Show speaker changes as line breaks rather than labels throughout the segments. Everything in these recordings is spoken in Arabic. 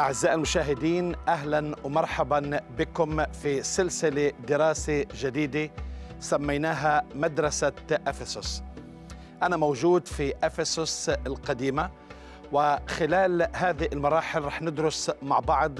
أعزائي المشاهدين أهلا ومرحبا بكم في سلسلة دراسة جديدة سميناها مدرسة أفسس أنا موجود في أفسس القديمة وخلال هذه المراحل رح ندرس مع بعض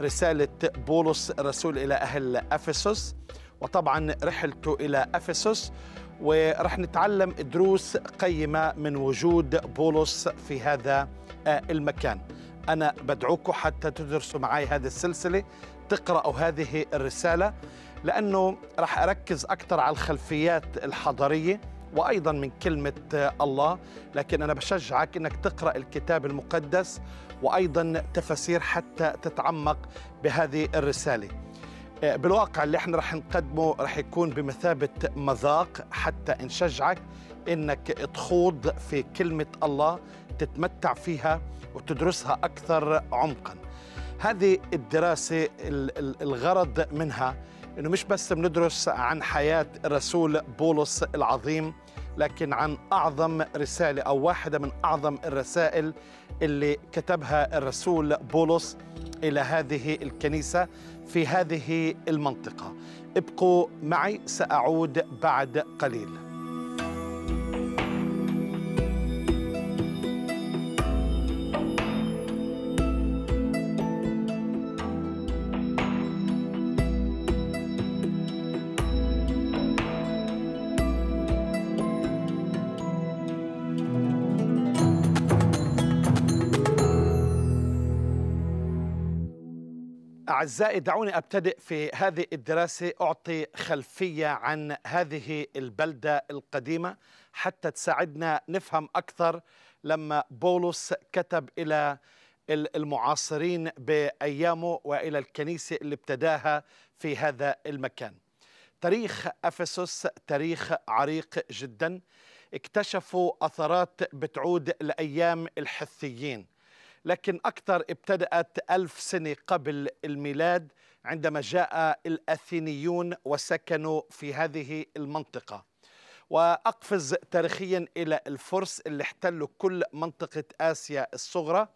رسالة بولس الرسول إلى أهل أفسس وطبعا رحلته إلى أفسس ورح نتعلم دروس قيمة من وجود بولس في هذا المكان أنا بدعوكم حتى تدرسوا معي هذه السلسلة تقرأوا هذه الرسالة لأنه راح أركز أكثر على الخلفيات الحضرية وأيضا من كلمة الله لكن أنا بشجعك أنك تقرأ الكتاب المقدس وأيضا تفسير حتى تتعمق بهذه الرسالة آه، بالواقع اللي احنا رح نقدمه رح يكون بمثابة مذاق حتى نشجعك انك تخوض في كلمة الله تتمتع فيها وتدرسها أكثر عمقاً هذه الدراسة الغرض منها أنه مش بس بندرس عن حياة رسول بولس العظيم لكن عن أعظم رسالة أو واحدة من أعظم الرسائل اللي كتبها الرسول بولس إلى هذه الكنيسة في هذه المنطقة ابقوا معي سأعود بعد قليل أعزائي دعوني أبتدئ في هذه الدراسة أعطي خلفية عن هذه البلدة القديمة حتى تساعدنا نفهم أكثر لما بولس كتب إلى المعاصرين بأيامه وإلى الكنيسة اللي ابتداها في هذا المكان تاريخ أفسس تاريخ عريق جدا اكتشفوا أثرات بتعود لأيام الحثيين لكن أكثر ابتدأت ألف سنة قبل الميلاد عندما جاء الأثينيون وسكنوا في هذه المنطقة وأقفز تاريخيا إلى الفرس اللي احتلوا كل منطقة آسيا الصغرى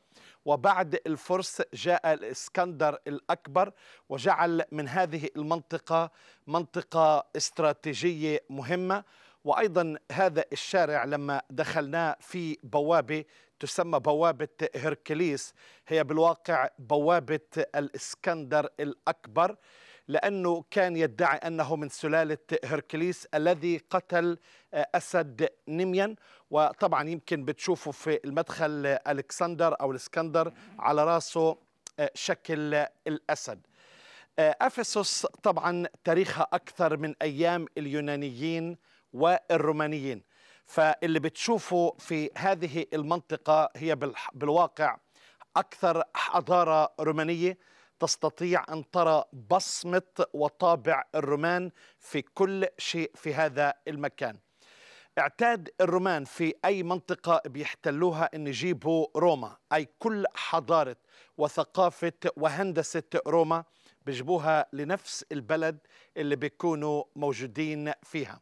وبعد الفرس جاء الاسكندر الأكبر وجعل من هذه المنطقة منطقة استراتيجية مهمة وأيضا هذا الشارع لما دخلناه في بوابة تسمى بوابة هركليس هي بالواقع بوابة الإسكندر الأكبر لأنه كان يدعي أنه من سلالة هركليس الذي قتل آه، أسد نميا وطبعا يمكن بتشوفوا في المدخل ألكسندر أو الإسكندر على رأسه آه، شكل الأسد آه، أفسس طبعا تاريخها أكثر من أيام اليونانيين والرومانيين فاللي بتشوفه في هذه المنطقة هي بالواقع أكثر حضارة رومانية تستطيع أن ترى بصمة وطابع الرومان في كل شيء في هذا المكان اعتاد الرومان في أي منطقة بيحتلوها أن يجيبوا روما أي كل حضارة وثقافة وهندسة روما بيجيبوها لنفس البلد اللي بيكونوا موجودين فيها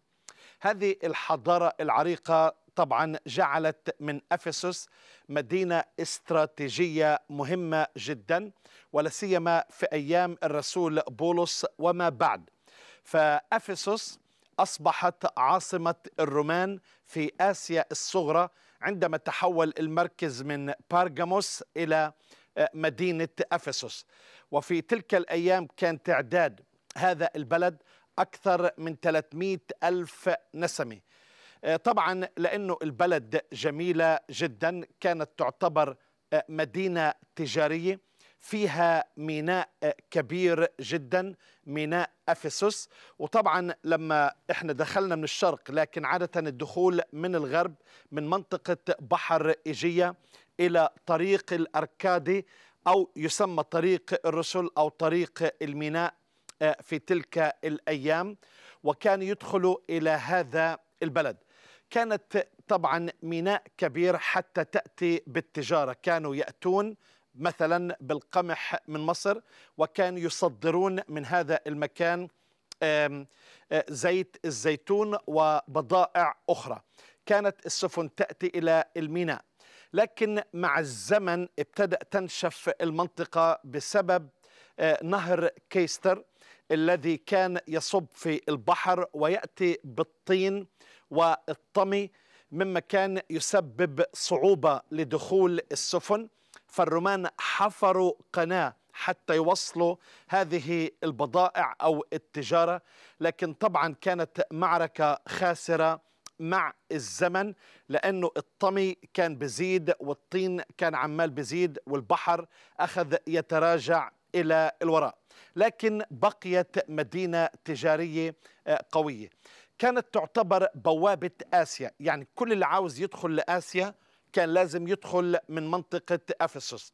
هذه الحضارة العريقة طبعا جعلت من أفسس مدينة استراتيجية مهمة جدا ولا سيما في أيام الرسول بولس وما بعد فأفسس أصبحت عاصمة الرومان في آسيا الصغرى عندما تحول المركز من بارغاموس إلى آه، مدينة أفسس وفي تلك الأيام كان تعداد هذا البلد أكثر من 300 ألف نسمة آه، طبعا لأنه البلد جميلة جدا كانت تعتبر آه، مدينة تجارية فيها ميناء آه، كبير جدا ميناء أفسوس وطبعا لما احنا دخلنا من الشرق لكن عاده الدخول من الغرب من منطقه بحر ايجيه الى طريق الاركادي او يسمى طريق الرسل او طريق الميناء في تلك الايام وكان يدخل الى هذا البلد كانت طبعا ميناء كبير حتى تاتي بالتجاره كانوا ياتون مثلا بالقمح من مصر وكان يصدرون من هذا المكان زيت الزيتون وبضائع اخرى كانت السفن تاتي الى الميناء لكن مع الزمن ابتدا تنشف المنطقه بسبب نهر كيستر الذي كان يصب في البحر ويأتي بالطين والطمي مما كان يسبب صعوبة لدخول السفن فالرومان حفروا قناة حتى يوصلوا هذه البضائع أو التجارة لكن طبعا كانت معركة خاسرة مع الزمن لأنه الطمي كان بزيد والطين كان عمال بزيد والبحر أخذ يتراجع إلى الوراء لكن بقيت مدينة تجارية آه، قوية كانت تعتبر بوابة آسيا يعني كل اللي عاوز يدخل لآسيا كان لازم يدخل من منطقة أفسس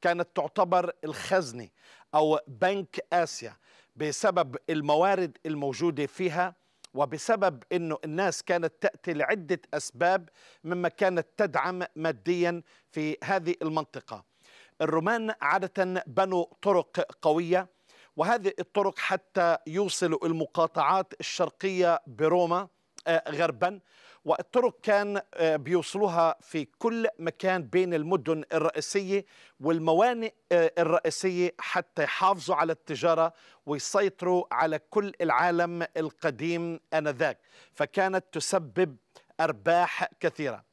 كانت تعتبر الخزنة أو بنك آسيا بسبب الموارد الموجودة فيها وبسبب أنه الناس كانت تأتي لعدة أسباب مما كانت تدعم ماديا في هذه المنطقة الرومان عادة بنوا طرق قوية وهذه الطرق حتى يوصلوا المقاطعات الشرقية بروما آه، غربا والطرق كان آه، بيوصلوها في كل مكان بين المدن الرئيسية والموانئ آه، الرئيسية حتى يحافظوا على التجارة ويسيطروا على كل العالم القديم آنذاك فكانت تسبب أرباح كثيرة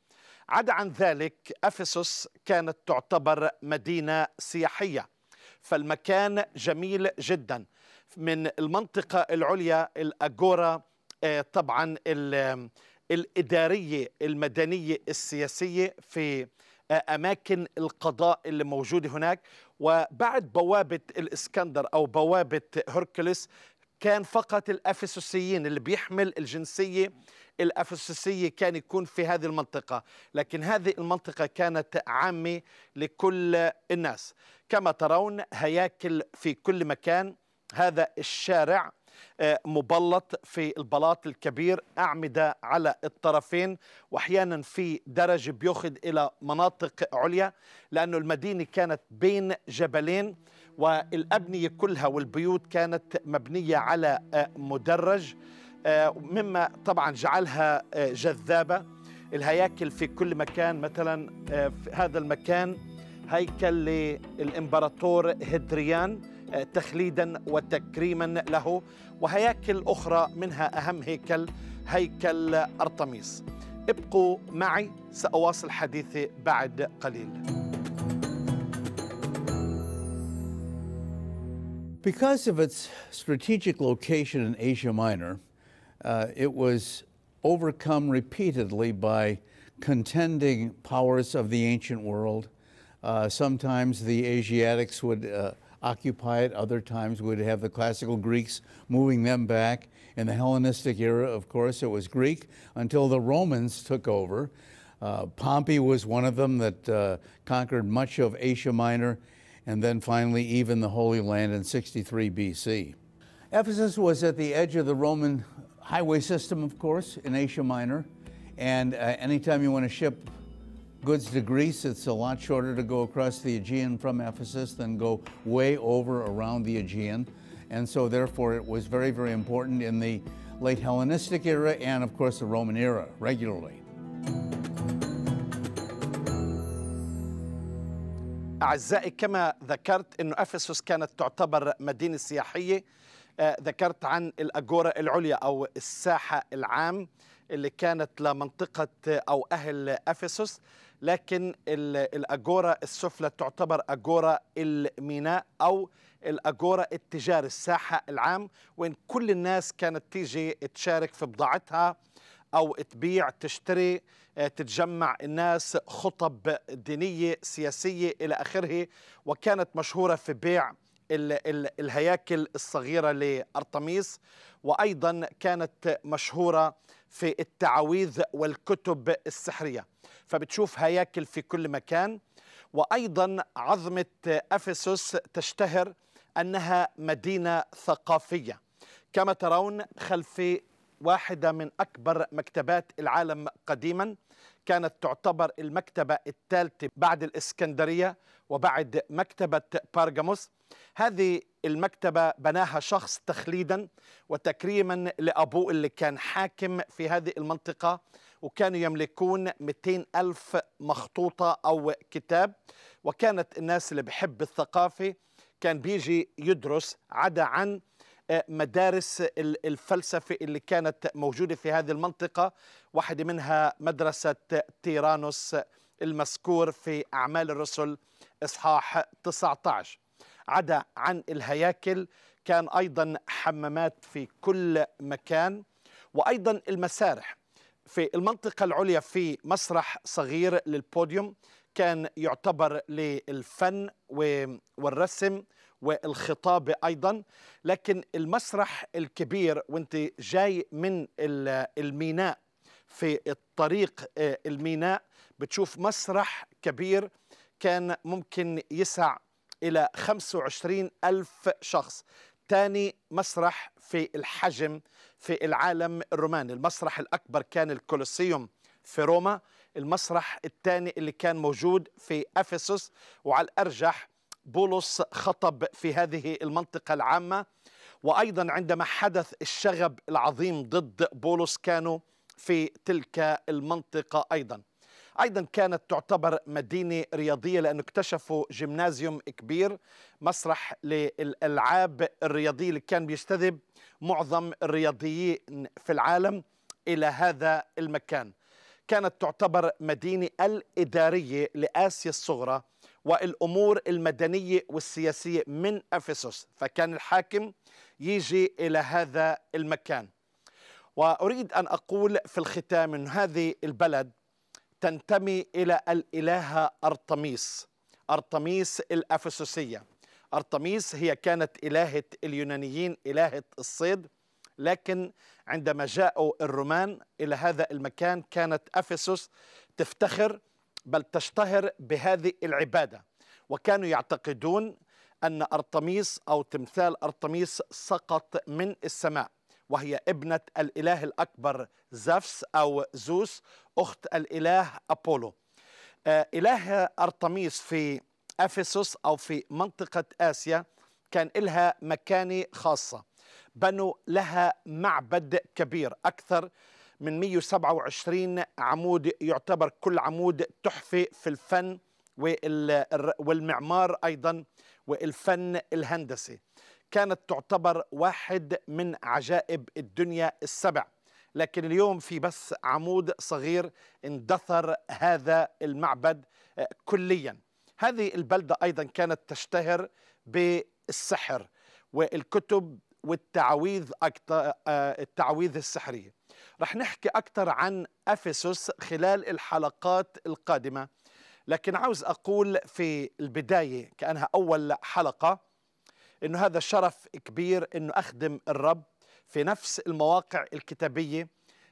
عدا عن ذلك افسس كانت تعتبر مدينه سياحيه فالمكان جميل جدا من المنطقه العليا الاجورا آه، طبعا الاداريه المدنيه السياسيه في آه، اماكن القضاء اللي موجوده هناك وبعد بوابه الاسكندر او بوابه هركليس كان فقط الافسوسيين اللي بيحمل الجنسية الافسوسيه كان يكون في هذه المنطقة لكن هذه المنطقة كانت عامة لكل الناس كما ترون هياكل في كل مكان هذا الشارع آه، مبلط في البلاط الكبير أعمدة على الطرفين وأحيانا في درج بيأخذ إلى مناطق عليا لأن المدينة كانت بين جبلين والأبنية كلها والبيوت كانت مبنية على آه، مدرج آه، مما طبعا جعلها آه، جذابة الهياكل في كل مكان مثلا في هذا المكان هيكل للإمبراطور هدريان تخليدا وتكريما له وهياكل أخرى منها أهم هيكل هيكل أرطميس ابقوا معي سأواصل حديثي بعد قليل
Because of its strategic location in Asia Minor, uh, it was overcome repeatedly by contending powers of the ancient world. Uh, sometimes the Asiatics would uh, occupy it, other times would have the classical Greeks moving them back. In the Hellenistic era, of course, it was Greek until the Romans took over. Uh, Pompey was one of them that uh, conquered much of Asia Minor and then finally even the Holy Land in 63 BC. Ephesus was at the edge of the Roman highway system, of course, in Asia Minor. And uh, anytime you want to ship goods to Greece, it's a lot shorter to go across the Aegean from Ephesus than go way over around the Aegean. And so, therefore, it was very, very important in the late Hellenistic era and, of course, the Roman era regularly. أعزائي كما
ذكرت أن أفسوس كانت تعتبر مدينة سياحية آه، ذكرت عن الأجورة العليا أو الساحة العام اللي كانت لمنطقة أو أهل أفسوس لكن الأجورة السفلى تعتبر أجورة الميناء أو الأجورة التجاري الساحة العام وين كل الناس كانت تيجي تشارك في بضاعتها أو تبيع تشتري آه، تتجمع الناس خطب دينية سياسية إلى آخره وكانت مشهورة في بيع الهياكل الصغيرة لأرطميس وأيضا كانت مشهورة في التعاويذ والكتب السحرية فبتشوف هياكل في كل مكان وأيضا عظمة أفسس تشتهر أنها مدينة ثقافية كما ترون خلفي واحدة من أكبر مكتبات العالم قديما كانت تعتبر المكتبة الثالثة بعد الإسكندرية وبعد مكتبة بارغاموس هذه المكتبة بناها شخص تخليدا وتكريما لأبوه اللي كان حاكم في هذه المنطقة وكانوا يملكون 200 ألف مخطوطة أو كتاب وكانت الناس اللي بحب الثقافة كان بيجي يدرس عدا عن مدارس الفلسفة اللي كانت موجودة في هذه المنطقة واحدة منها مدرسة تيرانوس المذكور في أعمال الرسل إصحاح 19 عدا عن الهياكل كان أيضا حمامات في كل مكان وأيضا المسارح في المنطقة العليا في مسرح صغير للبوديوم كان يعتبر للفن والرسم والخطابة أيضا لكن المسرح الكبير وانت جاي من الميناء في الطريق آه، الميناء بتشوف مسرح كبير كان ممكن يسع إلى 25 ألف شخص ثاني مسرح في الحجم في العالم الروماني المسرح الأكبر كان الكولوسيوم في روما المسرح الثاني اللي كان موجود في أفسس وعلى الأرجح بولس خطب في هذه المنطقة العامة وأيضا عندما حدث الشغب العظيم ضد بولس كانوا في تلك المنطقة أيضا أيضا كانت تعتبر مدينة رياضية لأنه اكتشفوا جيمنازيوم كبير مسرح للألعاب الرياضية اللي كان بيجتذب معظم الرياضيين في العالم إلى هذا المكان كانت تعتبر مدينة الإدارية لآسيا الصغرى والامور المدنيه والسياسيه من افسس فكان الحاكم يجي الى هذا المكان واريد ان اقول في الختام ان هذه البلد تنتمي الى الالهه ارطميس ارطميس الافسوسيه ارطميس هي كانت الهه اليونانيين الهه الصيد لكن عندما جاءوا الرومان الى هذا المكان كانت افسس تفتخر بل تشتهر بهذه العبادة وكانوا يعتقدون أن أرطميس أو تمثال أرطميس سقط من السماء وهي ابنة الإله الأكبر زفس أو زوس أخت الإله أبولو آه، إله أرطميس في أفسس أو في منطقة آسيا كان لها مكانة خاصة بنوا لها معبد كبير أكثر من 127 عمود يعتبر كل عمود تحفة في الفن والمعمار أيضا والفن الهندسي كانت تعتبر واحد من عجائب الدنيا السبع لكن اليوم في بس عمود صغير اندثر هذا المعبد آه، كليا هذه البلدة أيضا كانت تشتهر بالسحر والكتب والتعويذ أكتر آه، التعويذ السحرية رح نحكي أكثر عن أفسس خلال الحلقات القادمة لكن عاوز أقول في البداية كأنها أول حلقة أنه هذا شرف كبير أنه أخدم الرب في نفس المواقع الكتابية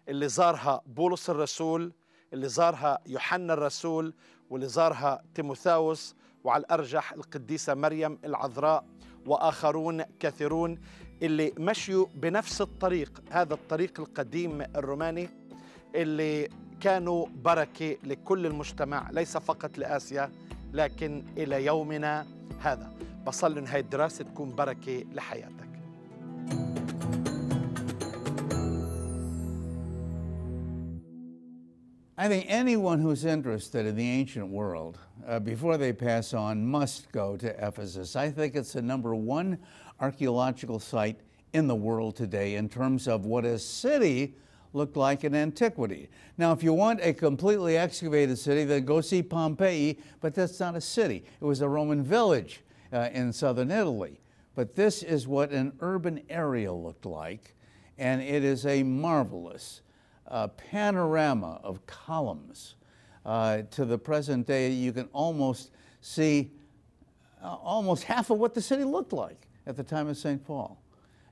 اللي زارها بولس الرسول اللي زارها يوحنا الرسول واللي زارها تيموثاوس وعلى الأرجح القديسة مريم العذراء وآخرون كثيرون اللي مشيوا بنفس الطريق هذا الطريق القديم الروماني اللي كانوا بركة لكل المجتمع ليس فقط لآسيا لكن إلى يومنا هذا بصل إن هاي الدراسة تكون بركة لحياتك
I think anyone who's interested in the ancient world uh, before they pass on must go to Ephesus. I think it's the number one archaeological site in the world today in terms of what a city looked like in antiquity. Now, if you want a completely excavated city, then go see Pompeii, but that's not a city. It was a Roman village uh, in southern Italy. But this is what an urban area looked like, and it is a marvelous uh, panorama of columns. Uh, to the present day, you can almost see uh, almost half of what the city looked like at the time of St. Paul.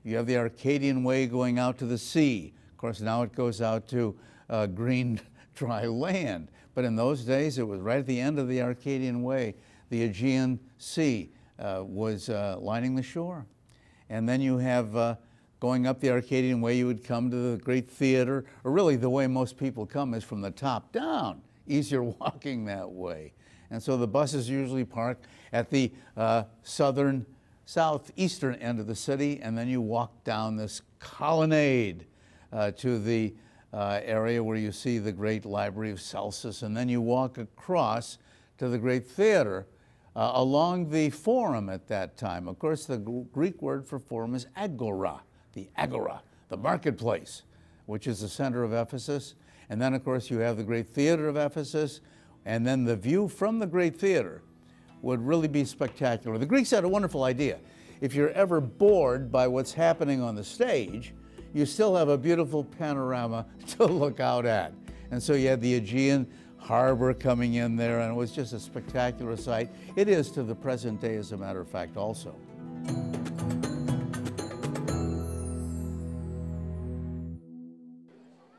You have the Arcadian way going out to the sea. Of course, now it goes out to uh, green, dry land. But in those days, it was right at the end of the Arcadian way, the Aegean Sea uh, was uh, lining the shore. And then you have uh, going up the Arcadian way, you would come to the great theater, or really the way most people come is from the top down, easier walking that way. And so the buses usually park at the uh, southern southeastern end of the city, and then you walk down this colonnade uh, to the uh, area where you see the great Library of Celsus, and then you walk across to the Great Theater uh, along the Forum at that time. Of course, the Greek word for forum is agora, the agora, the marketplace, which is the center of Ephesus. And then, of course, you have the Great Theater of Ephesus, and then the view from the Great Theater would really be spectacular. The Greeks had a wonderful idea. If you're ever bored by what's happening on the stage, you still have a beautiful panorama to look out at. And so you had the Aegean harbor coming in there, and it was just a spectacular sight. It is to the present day, as a matter of fact, also.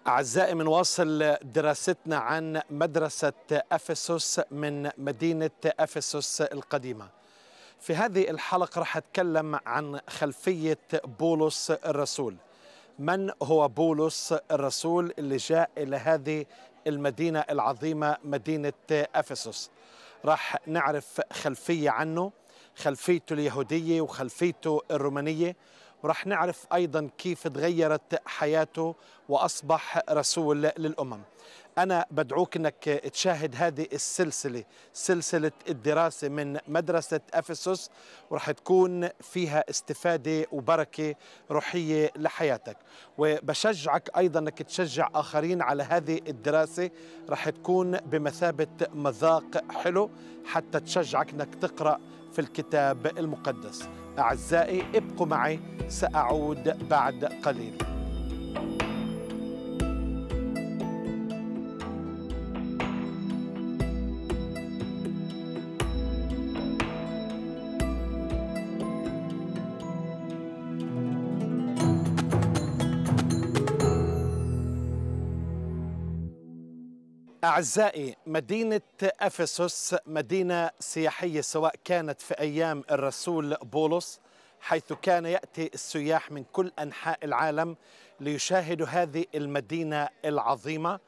أعزائي من واصل دراستنا عن مدرسة أفسوس من مدينة أفسوس القديمة في هذه الحلقة رح أتكلم عن خلفية بولس الرسول من هو بولس الرسول اللي جاء إلى هذه المدينة العظيمة مدينة أفسوس راح نعرف خلفية عنه خلفيته اليهودية وخلفيته الرومانية ورح نعرف أيضا كيف تغيرت حياته وأصبح رسول للأمم أنا بدعوك أنك تشاهد هذه السلسلة سلسلة الدراسة من مدرسة أفسس ورح تكون فيها استفادة وبركة روحية لحياتك وبشجعك أيضا أنك تشجع آخرين على هذه الدراسة رح تكون بمثابة مذاق حلو حتى تشجعك أنك تقرأ في الكتاب المقدس أعزائي ابقوا معي سأعود بعد قليل أعزائي مدينة أفسس مدينة سياحية سواء كانت في أيام الرسول بولس حيث كان يأتي السياح من كل أنحاء العالم ليشاهدوا هذه المدينة العظيمة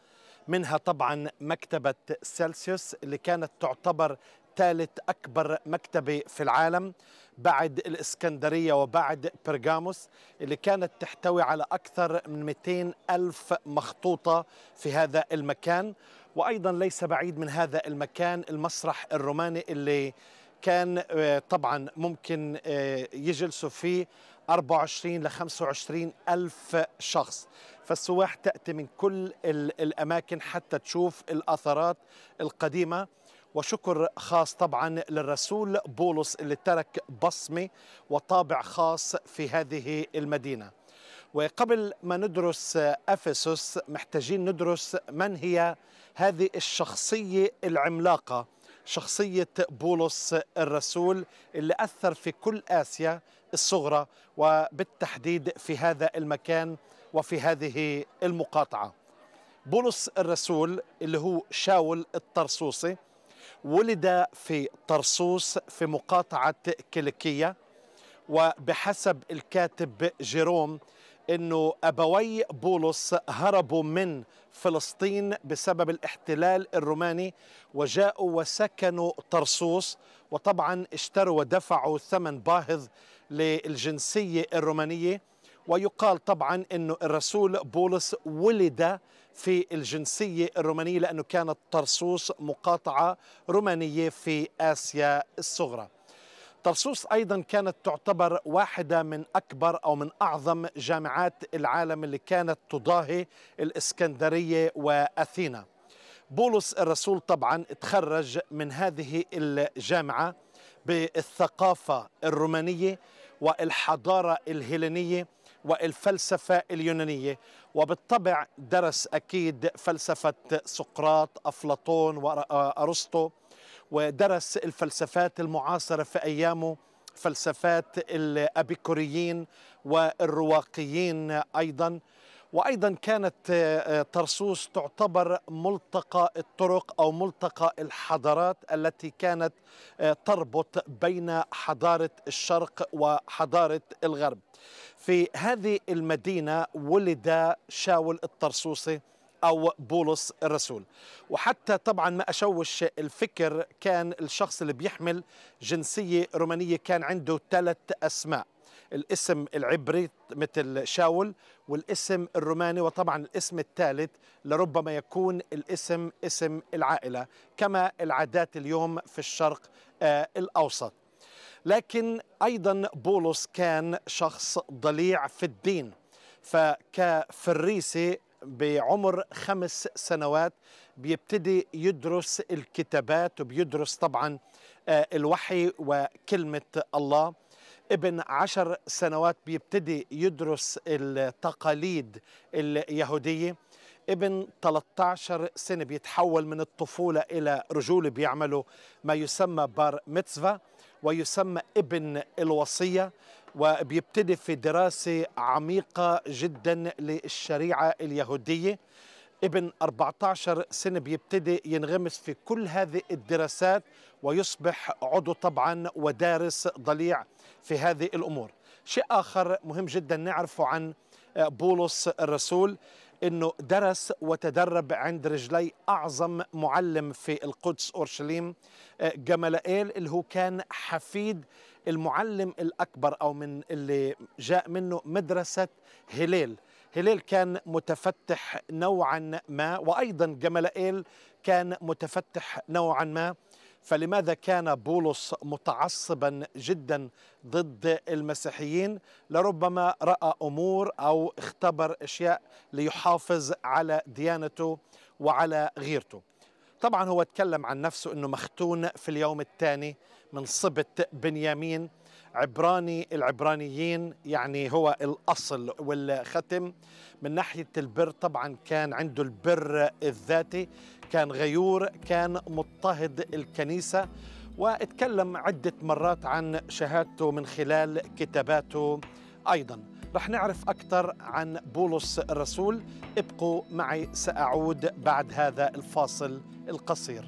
منها طبعا مكتبة سلسيوس اللي كانت تعتبر ثالث أكبر مكتبة في العالم بعد الإسكندرية وبعد برغاموس اللي كانت تحتوي على أكثر من 200 ألف مخطوطة في هذا المكان وايضا ليس بعيد من هذا المكان المسرح الروماني اللي كان آه، طبعا ممكن آه، يجلسوا فيه 24 ل 25 ألف شخص فالسواح تأتي من كل الأماكن حتى تشوف الأثرات القديمة وشكر خاص طبعا للرسول بولس اللي ترك بصمة وطابع خاص في هذه المدينة وقبل ما ندرس أفسس محتاجين ندرس من هي هذه الشخصية العملاقة شخصية بولس الرسول اللي أثر في كل آسيا الصغرى وبالتحديد في هذا المكان وفي هذه المقاطعة بولس الرسول اللي هو شاول الطرسوسي ولد في طرسوس في مقاطعة كلكية وبحسب الكاتب جيروم انه ابوي بولس هربوا من فلسطين بسبب الاحتلال الروماني وجاءوا وسكنوا طرسوس وطبعا اشتروا ودفعوا ثمن باهظ للجنسيه الرومانيه ويقال طبعا انه الرسول بولس ولد في الجنسيه الرومانيه لانه كانت طرسوس مقاطعه رومانيه في اسيا الصغرى طرسوس ايضا كانت تعتبر واحده من اكبر او من اعظم جامعات العالم اللي كانت تضاهي الاسكندريه واثينا. بولس الرسول طبعا تخرج من هذه الجامعه بالثقافه الرومانيه والحضاره الهيلينيه والفلسفه اليونانيه وبالطبع درس اكيد فلسفه سقراط افلاطون وارسطو آه، ودرس الفلسفات المعاصرة في أيامه فلسفات الأبيكوريين والرواقيين أيضا وأيضا كانت طرسوس آه، آه، تعتبر ملتقى الطرق أو ملتقى الحضارات التي كانت آه، تربط بين حضارة الشرق وحضارة الغرب في هذه المدينة ولد شاول الطرسوسي أو بولس الرسول وحتى طبعا ما أشوش الفكر كان الشخص اللي بيحمل جنسية رومانية كان عنده ثلاث أسماء الاسم العبري مثل شاول والاسم الروماني وطبعا الاسم الثالث لربما يكون الاسم اسم العائلة كما العادات اليوم في الشرق آه، الأوسط لكن أيضا بولس كان شخص ضليع في الدين فكفريسي بعمر خمس سنوات بيبتدي يدرس الكتابات وبيدرس طبعا آه، الوحي وكلمة الله ابن عشر سنوات بيبتدي يدرس التقاليد اليهودية ابن 13 سنة بيتحول من الطفولة إلى رجولة بيعملوا ما يسمى بار ميتسفا ويسمى ابن الوصية وبيبتدي في دراسة عميقة جدا للشريعة اليهودية ابن 14 سنة بيبتدي ينغمس في كل هذه الدراسات ويصبح عضو طبعا ودارس ضليع في هذه الأمور شيء آخر مهم جدا نعرفه عن آه، بولس الرسول أنه درس وتدرب عند رجلي أعظم معلم في القدس أورشليم آه، جمالائيل اللي هو كان حفيد المعلم الأكبر أو من اللي جاء منه مدرسة هلال هلال كان متفتح نوعا ما وأيضا جملائيل كان متفتح نوعا ما فلماذا كان بولس متعصبا جدا ضد المسيحيين لربما راى امور او اختبر اشياء ليحافظ على ديانته وعلى غيرته طبعا هو تكلم عن نفسه انه مختون في اليوم الثاني من صبت بنيامين عبراني العبرانيين يعني هو الأصل والختم من ناحية البر طبعا كان عنده البر الذاتي كان غيور كان مضطهد الكنيسة واتكلم عدة مرات عن شهادته من خلال كتاباته أيضا رح نعرف أكثر عن بولس الرسول ابقوا معي سأعود بعد هذا الفاصل القصير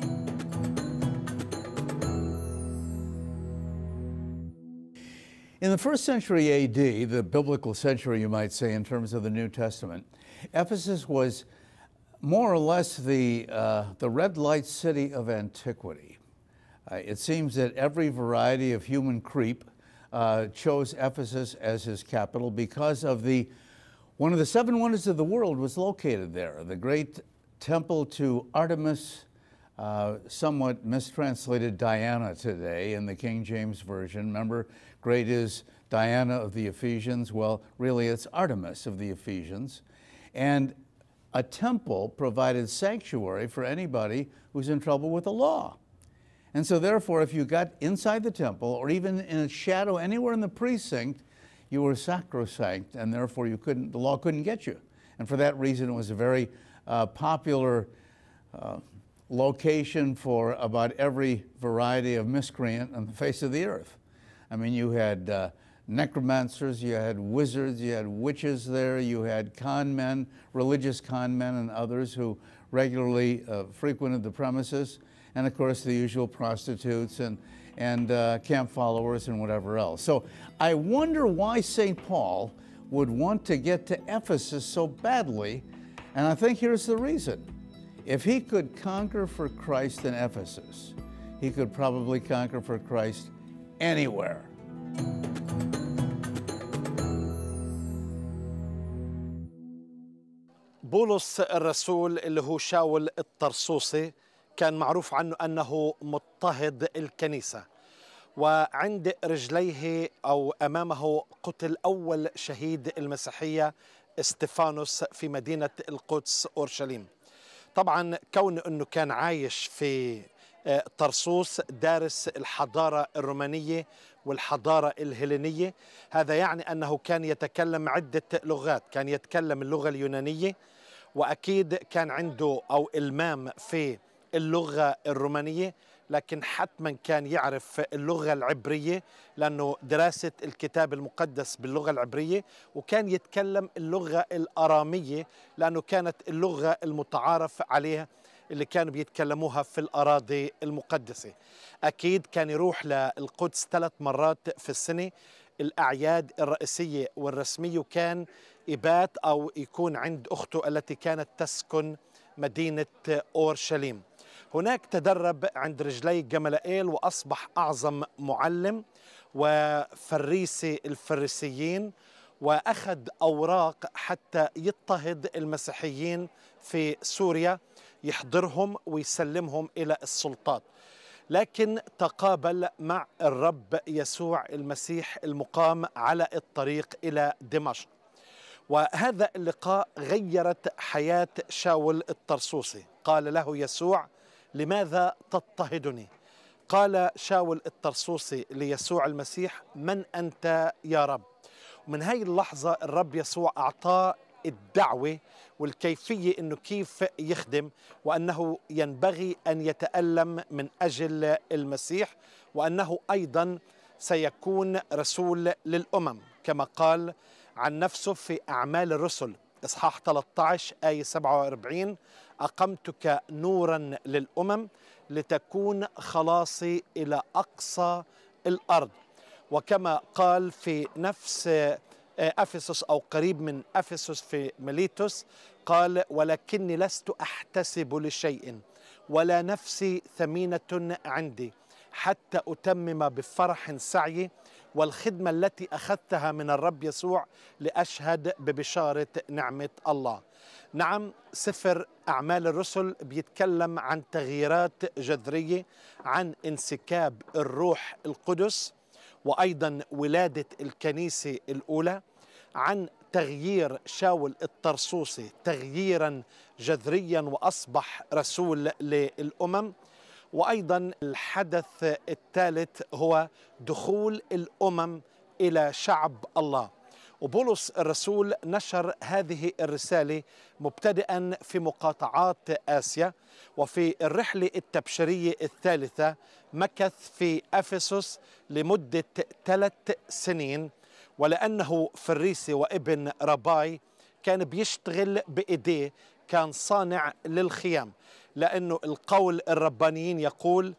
thank you
In the first century AD, the biblical century, you might say, in terms of the New Testament, Ephesus was more or less the, uh, the red light city of antiquity. Uh, it seems that every variety of human creep uh, chose Ephesus as his capital because of the one of the seven wonders of the world was located there, the great temple to Artemis uh, somewhat mistranslated Diana today in the King James Version. Remember, great is Diana of the Ephesians. Well, really, it's Artemis of the Ephesians. And a temple provided sanctuary for anybody who's in trouble with the law. And so, therefore, if you got inside the temple or even in a shadow anywhere in the precinct, you were sacrosanct, and therefore you couldn't, the law couldn't get you. And for that reason, it was a very uh, popular uh, location for about every variety of miscreant on the face of the earth. I mean, you had uh, necromancers, you had wizards, you had witches there, you had con men, religious con men, and others who regularly uh, frequented the premises, and of course the usual prostitutes and and uh, camp followers and whatever else. So I wonder why St. Paul would want to get to Ephesus so badly, and I think here's the reason. If he could conquer for Christ in Ephesus, he could probably conquer for Christ anywhere.
بولس الرسول اللي هو شاول الطرسوسي كان معروف عنه أنه مضطهد الكنيسة وعند رجليه أو أمامه قتل أول شهيد المسيحية استفانوس في مدينة القدس أورشليم طبعا كون أنه كان عايش في آه، طرسوس دارس الحضارة الرومانية والحضارة الهلينية هذا يعني أنه كان يتكلم عدة لغات كان يتكلم اللغة اليونانية وأكيد كان عنده أو إلمام في اللغة الرومانية لكن حتما كان يعرف اللغة العبرية لأنه دراسة الكتاب المقدس باللغة العبرية وكان يتكلم اللغة الأرامية لأنه كانت اللغة المتعارف عليها اللي كانوا بيتكلموها في الأراضي المقدسة أكيد كان يروح للقدس ثلاث مرات في السنة الأعياد الرئيسية والرسمية وكان يبات أو يكون عند أخته التي كانت تسكن مدينة أورشليم هناك تدرب عند رجلي جملائيل وأصبح أعظم معلم وفريسي الفريسيين وأخذ أوراق حتى يضطهد المسيحيين في سوريا يحضرهم ويسلمهم إلى السلطات لكن تقابل مع الرب يسوع المسيح المقام على الطريق إلى دمشق وهذا اللقاء غيرت حياة شاول الطرسوسي قال له يسوع لماذا تضطهدني قال شاول الطرسوسي ليسوع المسيح من أنت يا رب ومن هاي اللحظة الرب يسوع أعطاه الدعوة والكيفية أنه كيف يخدم وأنه ينبغي أن يتألم من أجل المسيح وأنه أيضا سيكون رسول للأمم كما قال عن نفسه في أعمال الرسل إصحاح 13 آية 47 أقمتك نورا للأمم لتكون خلاصي إلى أقصى الأرض وكما قال في نفس آه، أفسس أو قريب من أفسس في مليتوس قال ولكني لست أحتسب لشيء ولا نفسي ثمينة عندي حتى أتمم بفرح سعيي والخدمة التي أخذتها من الرب يسوع لأشهد ببشارة نعمة الله نعم سفر أعمال الرسل بيتكلم عن تغييرات جذرية عن انسكاب الروح القدس وأيضا ولادة الكنيسة الأولى عن تغيير شاول الطرسوسي تغييرا جذريا وأصبح رسول للأمم وايضا الحدث الثالث هو دخول الامم الى شعب الله وبولس الرسول نشر هذه الرساله مبتدئا في مقاطعات اسيا وفي الرحله التبشيريه الثالثه مكث في افسس لمده ثلاث سنين ولانه فريسي وابن رباي كان بيشتغل بايديه كان صانع للخيام لأنه القول الربانيين يقول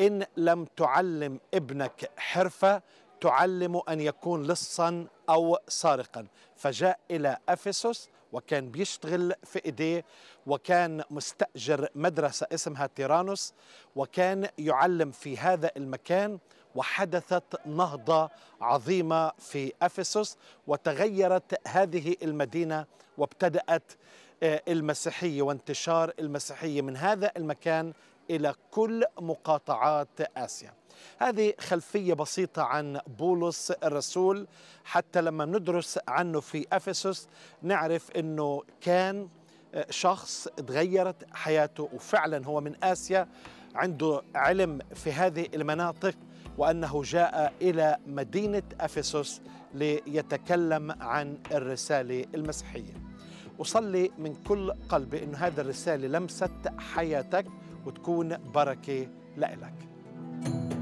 إن لم تعلم ابنك حرفة تعلم أن يكون لصا أو سارقا فجاء إلى أفسس وكان بيشتغل في إيديه وكان مستأجر مدرسة اسمها تيرانوس وكان يعلم في هذا المكان وحدثت نهضة عظيمة في أفسس وتغيرت هذه المدينة وابتدأت آه، المسيحيه وانتشار المسيحيه من هذا المكان الى كل مقاطعات اسيا. هذه خلفيه بسيطه عن بولس الرسول حتى لما ندرس عنه في افسس نعرف انه كان آه، شخص تغيرت حياته وفعلا هو من اسيا عنده علم في هذه المناطق وانه جاء الى مدينه افسس ليتكلم عن الرساله المسيحيه. وصلي من كل قلبي أن هذه الرسالة لمست حياتك وتكون بركة لإلك